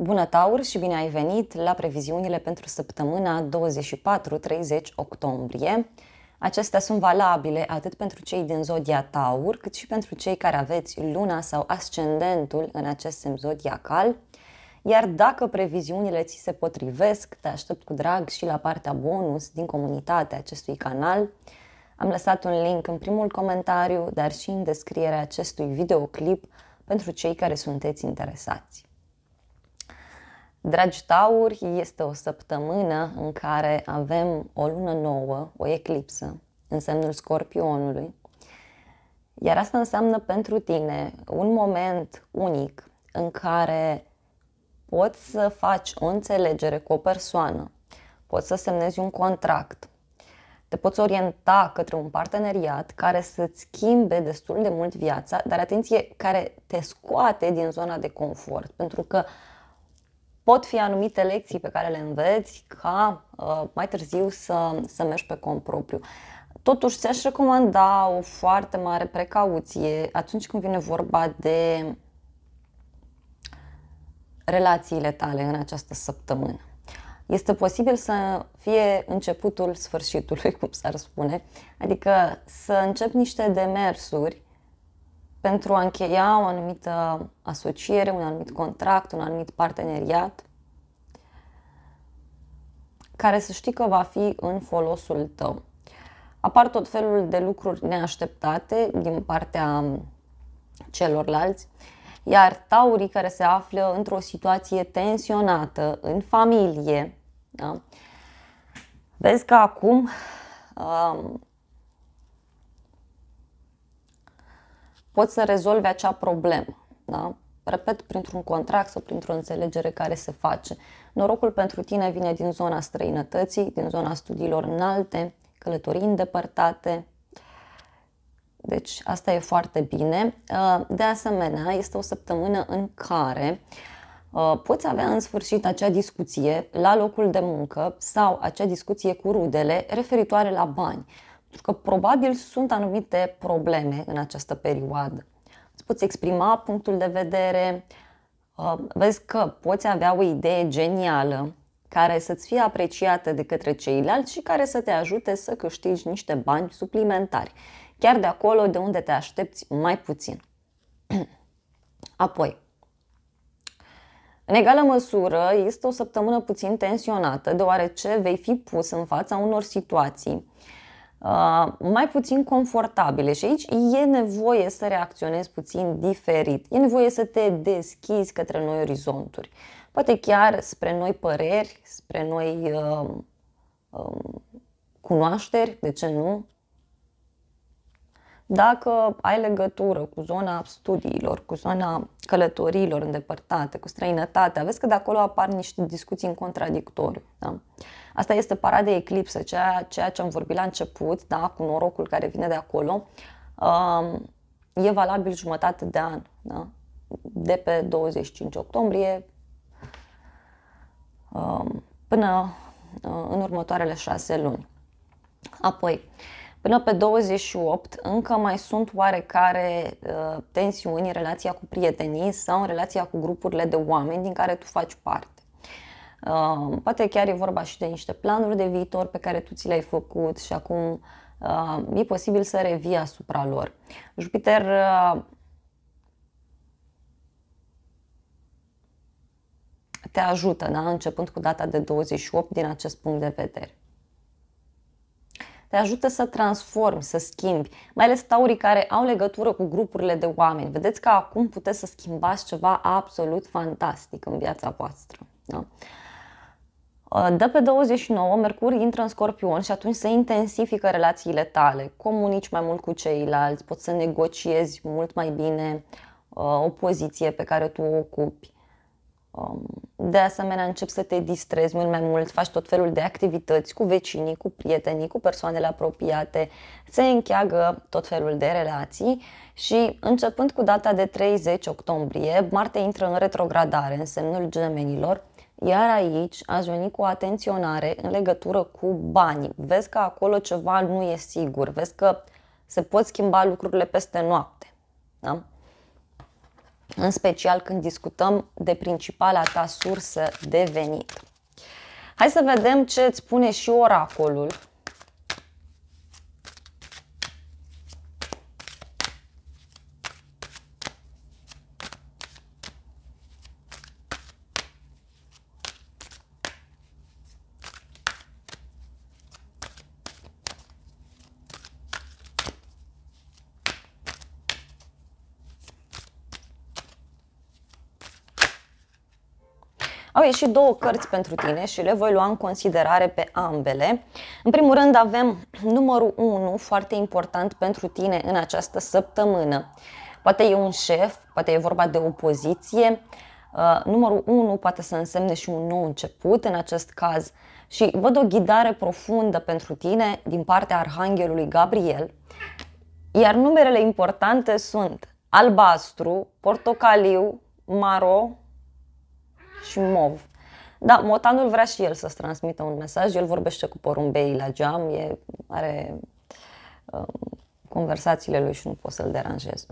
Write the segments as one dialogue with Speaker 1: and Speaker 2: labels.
Speaker 1: Bună, Taur, și bine ai venit la previziunile pentru săptămâna 24-30 octombrie. Acestea sunt valabile atât pentru cei din zodia Taur, cât și pentru cei care aveți luna sau ascendentul în acest semn zodiacal. Iar dacă previziunile ți se potrivesc, te aștept cu drag și la partea bonus din comunitatea acestui canal. Am lăsat un link în primul comentariu, dar și în descrierea acestui videoclip pentru cei care sunteți interesați. Dragi tauri, este o săptămână în care avem o lună nouă, o eclipsă, în semnul scorpionului. Iar asta înseamnă pentru tine un moment unic în care poți să faci o înțelegere cu o persoană, poți să semnezi un contract, te poți orienta către un parteneriat care să-ți schimbe destul de mult viața, dar atenție, care te scoate din zona de confort, pentru că pot fi anumite lecții pe care le înveți ca uh, mai târziu să, să mergi pe cont propriu. Totuși, ți-aș recomanda o foarte mare precauție atunci când vine vorba de relațiile tale în această săptămână. Este posibil să fie începutul sfârșitului, cum s-ar spune, adică să încep niște demersuri pentru a încheia o anumită asociere, un anumit contract, un anumit parteneriat, care să știi că va fi în folosul tău. Apar tot felul de lucruri neașteptate din partea celorlalți, iar taurii care se află într-o situație tensionată în familie, da? vezi că acum poți să rezolvi acea problemă. Da? Repet, printr-un contract sau printr-o înțelegere care se face. Norocul pentru tine vine din zona străinătății, din zona studiilor înalte, călătorii îndepărtate. Deci asta e foarte bine. Uh, de asemenea, este o săptămână în care uh, poți avea în sfârșit acea discuție la locul de muncă sau acea discuție cu rudele referitoare la bani. Pentru că probabil sunt anumite probleme în această perioadă. Îți poți exprima punctul de vedere, uh, vezi că poți avea o idee genială care să-ți fie apreciată de către ceilalți și care să te ajute să câștigi niște bani suplimentari, chiar de acolo de unde te aștepți mai puțin. Apoi, în egală măsură, este o săptămână puțin tensionată, deoarece vei fi pus în fața unor situații Uh, mai puțin confortabile și aici e nevoie să reacționezi puțin diferit, e nevoie să te deschizi către noi orizonturi, poate chiar spre noi păreri, spre noi uh, uh, cunoașteri, de ce nu, dacă ai legătură cu zona studiilor, cu zona călătoriilor îndepărtate, cu străinătatea, vezi că de acolo apar niște discuții în contradictoriu. Da? Asta este para de eclipsă, ceea, ceea ce am vorbit la început, da, cu norocul care vine de acolo, um, e valabil jumătate de an. Da? De pe 25 octombrie um, până uh, în următoarele șase luni. Apoi, uh, Până pe 28 încă mai sunt oarecare uh, tensiuni în relația cu prietenii sau în relația cu grupurile de oameni din care tu faci parte. Uh, poate chiar e vorba și de niște planuri de viitor pe care tu ți le-ai făcut și acum uh, e posibil să revii asupra lor. Jupiter uh, te ajută, da? începând cu data de 28 din acest punct de vedere te ajută să transformi, să schimbi, mai ales taurii care au legătură cu grupurile de oameni. Vedeți că acum puteți să schimbați ceva absolut fantastic în viața voastră. Da? Uh, de pe 29, Mercur intră în Scorpion și atunci se intensifică relațiile tale. Comunici mai mult cu ceilalți, poți să negociezi mult mai bine uh, o poziție pe care tu o ocupi. Um, de asemenea, începi să te distrezi mult mai mult, faci tot felul de activități cu vecinii, cu prietenii, cu persoanele apropiate, se încheagă tot felul de relații și începând cu data de 30 octombrie, Marte intră în retrogradare în semnul gemenilor, iar aici aș veni cu atenționare în legătură cu banii. Vezi că acolo ceva nu e sigur, vezi că se pot schimba lucrurile peste noapte. Da? în special când discutăm de principala ta sursă de venit. Hai să vedem ce îți spune și oracolul Au ieșit două cărți pentru tine și le voi lua în considerare pe ambele. În primul rând avem numărul 1, foarte important pentru tine în această săptămână. Poate e un șef, poate e vorba de o poziție. Uh, numărul 1 poate să însemne și un nou început în acest caz și văd o ghidare profundă pentru tine din partea Arhanghelului Gabriel, iar numerele importante sunt albastru, portocaliu, maro, și mov. Da, motanul vrea și el să-ți transmită un mesaj, el vorbește cu porumbei la geam, e, are um, conversațiile lui și nu poți să-l deranjezi.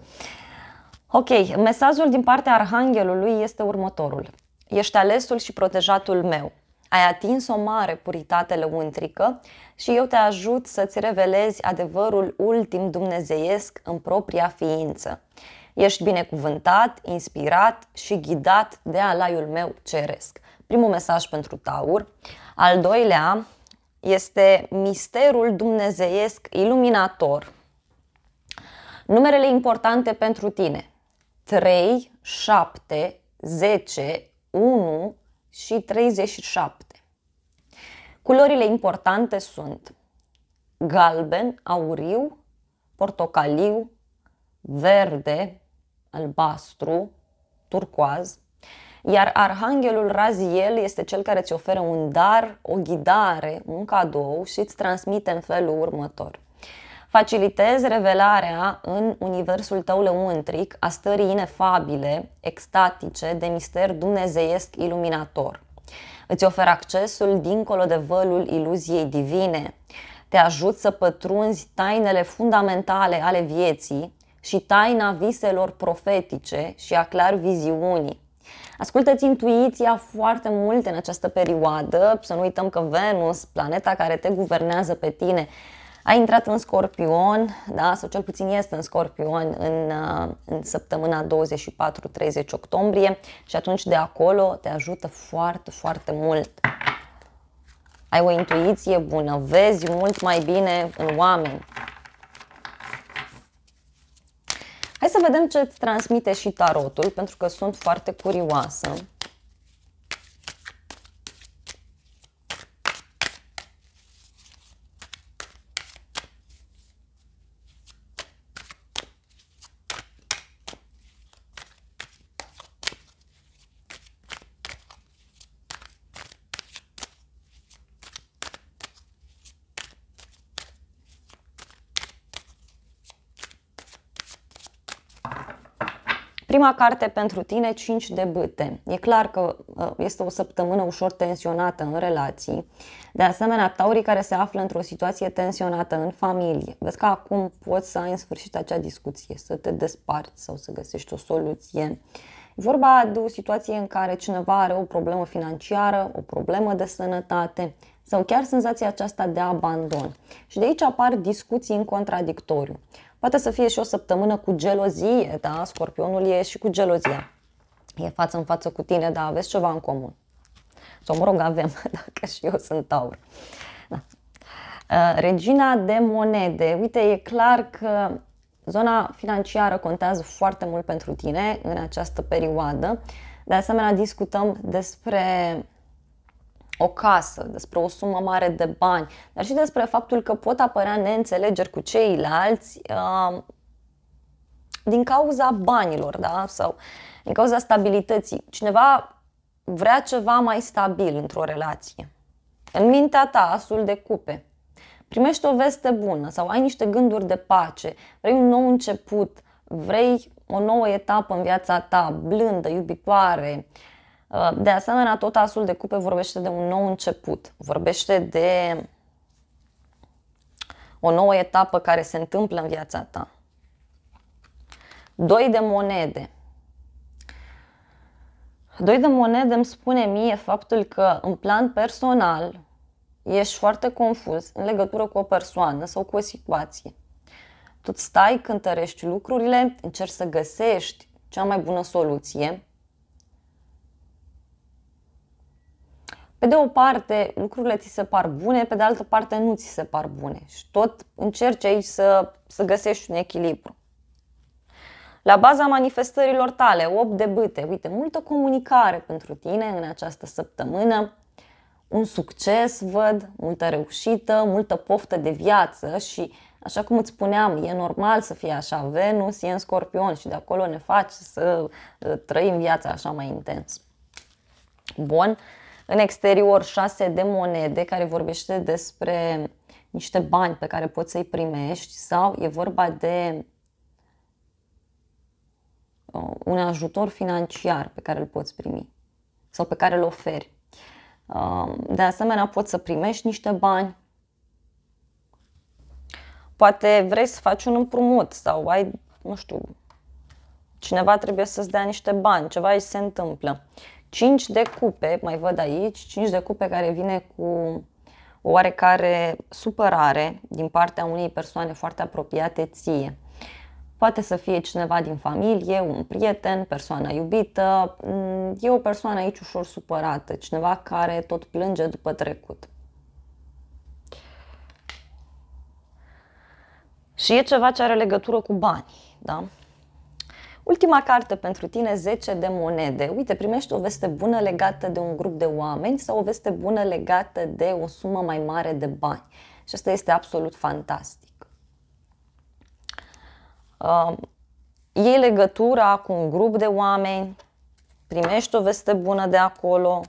Speaker 1: Ok, mesajul din partea Arhanghelului este următorul. Ești alesul și protejatul meu. Ai atins o mare puritate lăuntrică și eu te ajut să-ți revelezi adevărul ultim dumnezeiesc în propria ființă. Ești binecuvântat, inspirat și ghidat de alaiul meu ceresc. Primul mesaj pentru Taur. Al doilea este misterul dumnezeiesc iluminator. Numerele importante pentru tine. 3, 7, 10, 1 și 37. Culorile importante sunt galben, auriu, portocaliu, verde, albastru, turcoaz, iar arhanghelul Raziel este cel care îți oferă un dar, o ghidare, un cadou și îți transmite în felul următor. Facilitezi revelarea în universul tău lăuntric a stării inefabile, extatice, de mister dumnezeiesc iluminator. Îți oferă accesul dincolo de vălul iluziei divine. Te ajut să pătrunzi tainele fundamentale ale vieții și taina viselor profetice și a clar viziunii. Ascultați intuiția foarte mult în această perioadă, să nu uităm că Venus, planeta care te guvernează pe tine, a intrat în Scorpion, da, sau cel puțin este în Scorpion în, uh, în săptămâna 24-30 octombrie și atunci de acolo te ajută foarte, foarte mult. Ai o intuiție bună, vezi mult mai bine în oameni, să vedem ce îți transmite și tarotul, pentru că sunt foarte curioasă. Prima carte pentru tine, 5 de bâte. E clar că uh, este o săptămână ușor tensionată în relații. De asemenea, taurii care se află într-o situație tensionată în familie. Vezi că acum poți să ai în sfârșit acea discuție, să te desparți sau să găsești o soluție. E vorba de o situație în care cineva are o problemă financiară, o problemă de sănătate sau chiar senzația aceasta de abandon. Și de aici apar discuții în contradictoriu poate să fie și o săptămână cu gelozie, da? Scorpionul e și cu gelozia. E față în față cu tine, dar aveți ceva în comun. Să mă rog, avem, dacă și eu sunt taur. Da. Uh, regina de monede. Uite, e clar că zona financiară contează foarte mult pentru tine în această perioadă. De asemenea, discutăm despre o casă, despre o sumă mare de bani, dar și despre faptul că pot apărea neînțelegeri cu ceilalți uh, din cauza banilor, da? Sau din cauza stabilității. Cineva vrea ceva mai stabil într-o relație. În mintea ta, asul de cupe. Primești o veste bună sau ai niște gânduri de pace, vrei un nou început, vrei o nouă etapă în viața ta, blândă, iubitoare, uh, Uh, de asemenea, tot asul de cupe vorbește de un nou început, vorbește de o nouă etapă care se întâmplă în viața ta. Doi de monede. Doi de monede îmi spune mie faptul că în plan personal ești foarte confuz în legătură cu o persoană sau cu o situație. Tu stai, cântărești lucrurile, încerci să găsești cea mai bună soluție, pe de o parte lucrurile ți se par bune, pe de altă parte nu ți se par bune și tot încerci aici să, să găsești un echilibru. La baza manifestărilor tale, 8 de bâte, uite, multă comunicare pentru tine în această săptămână, un succes văd, multă reușită, multă poftă de viață și Așa cum îți spuneam, e normal să fie așa, Venus e în scorpion și de acolo ne face să uh, trăim viața așa mai intens. Bun, în exterior, șase de monede care vorbește despre niște bani pe care poți să-i primești sau e vorba de uh, un ajutor financiar pe care îl poți primi sau pe care îl oferi. Uh, de asemenea, poți să primești niște bani. Poate vrei să faci un împrumut sau ai, nu știu, cineva trebuie să-ți dea niște bani, ceva îi se întâmplă. 5 de cupe, mai văd aici, 5 de cupe care vine cu o oarecare supărare din partea unei persoane foarte apropiate ție. Poate să fie cineva din familie, un prieten, persoana iubită, mm, e o persoană aici ușor supărată, cineva care tot plânge după trecut. Și e ceva ce are legătură cu banii, da? Ultima carte pentru tine, 10 de monede. Uite, primești o veste bună legată de un grup de oameni sau o veste bună legată de o sumă mai mare de bani. Și asta este absolut fantastic. Uh, um, iei legătura cu un grup de oameni, primești o veste bună de acolo.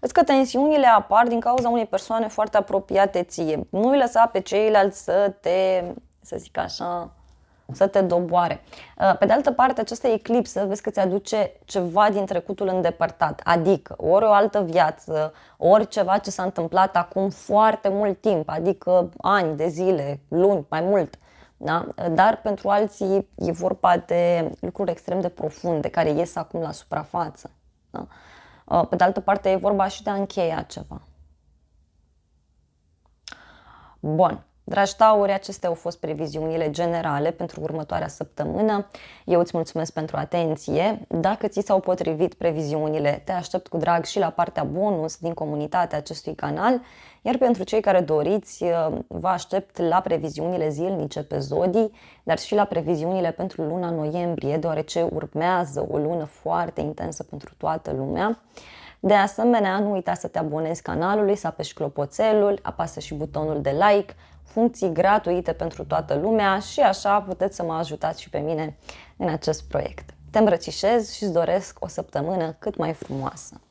Speaker 1: Vezi că tensiunile apar din cauza unei persoane foarte apropiate ție. Nu-i lăsa pe ceilalți să te, să zic așa, să te doboare. Uh, pe de altă parte, această eclipsă, vezi că ți-aduce ceva din trecutul îndepărtat, adică ori o altă viață, ori ceva ce s-a întâmplat acum foarte mult timp, adică ani de zile, luni, mai mult. Da? Dar pentru alții e vorba de lucruri extrem de profunde care ies acum la suprafață. Da? Uh, pe de altă parte, e vorba și de a încheia ceva. Bun. Dragi tauri, acestea au fost previziunile generale pentru următoarea săptămână. Eu îți mulțumesc pentru atenție. Dacă ți s-au potrivit previziunile, te aștept cu drag și la partea bonus din comunitatea acestui canal, iar pentru cei care doriți, ă, vă aștept la previziunile zilnice pe Zodii, dar și la previziunile pentru luna noiembrie, deoarece urmează o lună foarte intensă pentru toată lumea. De asemenea, nu uita să te abonezi canalului, să apeși clopoțelul, apasă și butonul de like, funcții gratuite pentru toată lumea și așa puteți să mă ajutați și pe mine în acest proiect. Te îmbrățișez și îți doresc o săptămână cât mai frumoasă.